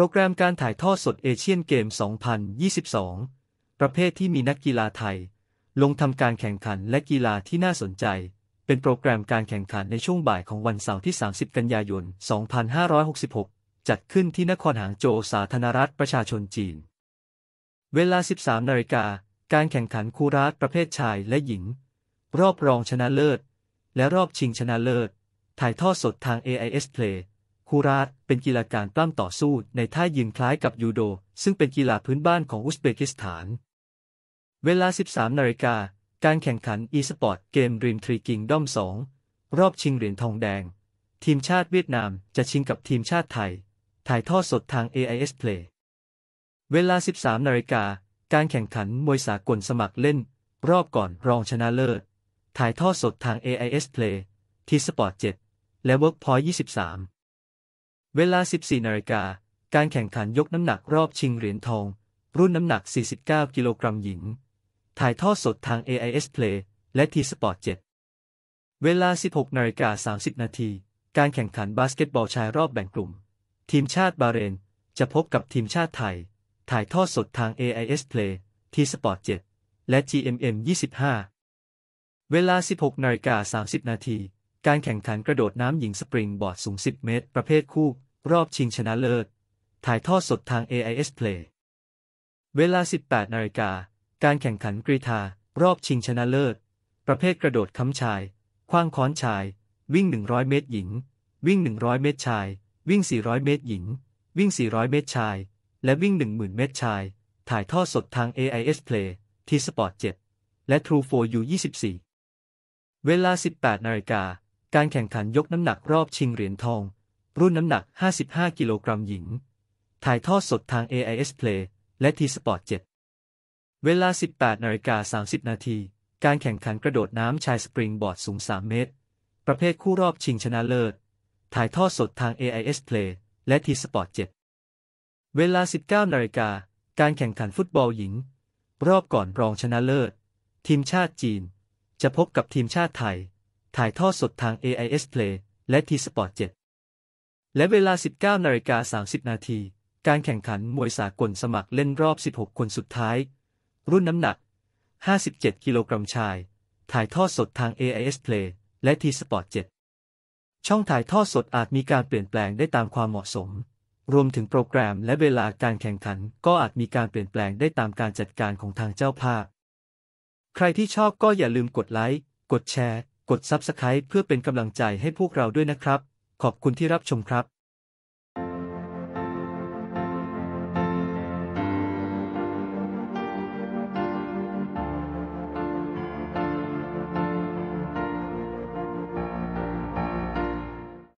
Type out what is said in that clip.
โปรแกรมการถ่ายทอดสดเอเชียนเกม 2022 ประเภทที่มีนักกีฬาไทย ลงทำการแข่งขันและกีฬาที่น่าสนใจ เป็นโปรแกรมการแข่งขันในช่วงบ่ายของวันเสาร์ที่ 30 กันยายน 2566 จัดขึ้นที่นครหางโจว สาธารณรัฐประชาชนจีน เวลา 13 นาฬิกา การแข่งขันคูราสประเภทชายและหญิง รอบรองชนะเลิศ และรอบชิงชนะเลิศ ถ่ายทอดสดทาง AIS Play คูราตเป็นกีฬาการปล้ำต่อสู้ในท่ายิงคล้ายกับยูโด ซึ่งเป็นกีฬาพื้นบ้านของอุซเบกิสถาน เวลา 13 นาฬิกา การแข่งขันอีสปอร์ตเกมริมทรีกิงด้อม2รอบชิงเหรียญทองแดง ทีมชาติเวียดนามจะชิงกับทีมชาติไทย ถ่ายทอดสดทาง AIS Play เวลา 13 นาฬิกา การแข่งขันมวยสากลสมัครเล่น รอบก่อนรองชนะเลิศ ถ่ายทอดสดทาง AIS Play ที่ Sport 7และ Workpoint 23เวลา 14 นาฬิกา การแข่งขันยกน้ำหนักรอบชิงเหรียญทอง รุ่นน้ำหนัก 49 กิโลกรัมหญิง ถ่ายทอดสดทาง AIS Play และ T Sport 7 เวลา 16 นาฬิกา 30 นาที การแข่งขันบาสเกตบอลชายรอบแบ่งกลุ่ม ทีมชาติบาเรนจะพบกับทีมชาติไทย ถ่ายทอดสดทาง AIS Play T Sport 7 และ GMM 25 เวลา 16 นาฬิกา 30 นาทีการแข่งขันกระโดดน้ำหญิงสปริงบอร์ดสูง 10 เมตร ประเภทคู่ รอบชิงชนะเลิศ ถ่ายทอดสดทาง AIS Play เวลา 18นาฬิกา การแข่งขันกรีธารอบชิงชนะเลิศ ประเภทกระโดดค้ำชาย คว้างค้อนชาย วิ่ง 100 เมตรหญิง วิ่ง 100 เมตรชาย วิ่ง 400 เมตรหญิง วิ่ง 400 เมตรชาย และวิ่ง 10,000เมตรชาย ถ่ายทอดสดทาง AIS Play ที่ Sport 7 และ True 4 U 24 เวลา 18นาฬิกาการแข่งขันยกน้ำหนักรอบชิงเหรียญทอง รุ่นน้ำหนัก 55 กิโลกรัมหญิง ถ่ายทอดสดทาง AIS Play และ T-Sport 7เวลา 18นาฬิกา30นาที การแข่งขันกระโดดน้ำชายสปริงบอร์ดสูง 3 เมตร ประเภทคู่รอบชิงชนะเลิศ ถ่ายทอดสดทาง AIS Play และ T-Sport 7เวลา 19นาฬิกา การแข่งขันฟุตบอลหญิง รอบก่อนรองชนะเลิศ ทีมชาติจีน จะพบกับทีมชาติไทยถ่ายทอดสดทาง AIS Play และ T Sport 7 และเวลา 19 นาฬิกา 30 นาที การแข่งขันมวยสากลสมัครเล่นรอบ 16 คนสุดท้าย รุ่นน้ำหนัก 57 กิโลกรัมชาย ถ่ายทอดสดทาง AIS Play และ T Sport 7 ช่องถ่ายทอดสดอาจมีการเปลี่ยนแปลงได้ตามความเหมาะสม รวมถึงโปรแกรมและเวลาการแข่งขันก็อาจมีการเปลี่ยนแปลงได้ตามการจัดการของทางเจ้าภาพ ใครที่ชอบก็อย่าลืมกดไลค์ กดแชร์กดซับสไคร b e เพื่อเป็นกำลังใจให้พวกเราด้วยนะครับ ขอบคุณที่รับชมครับ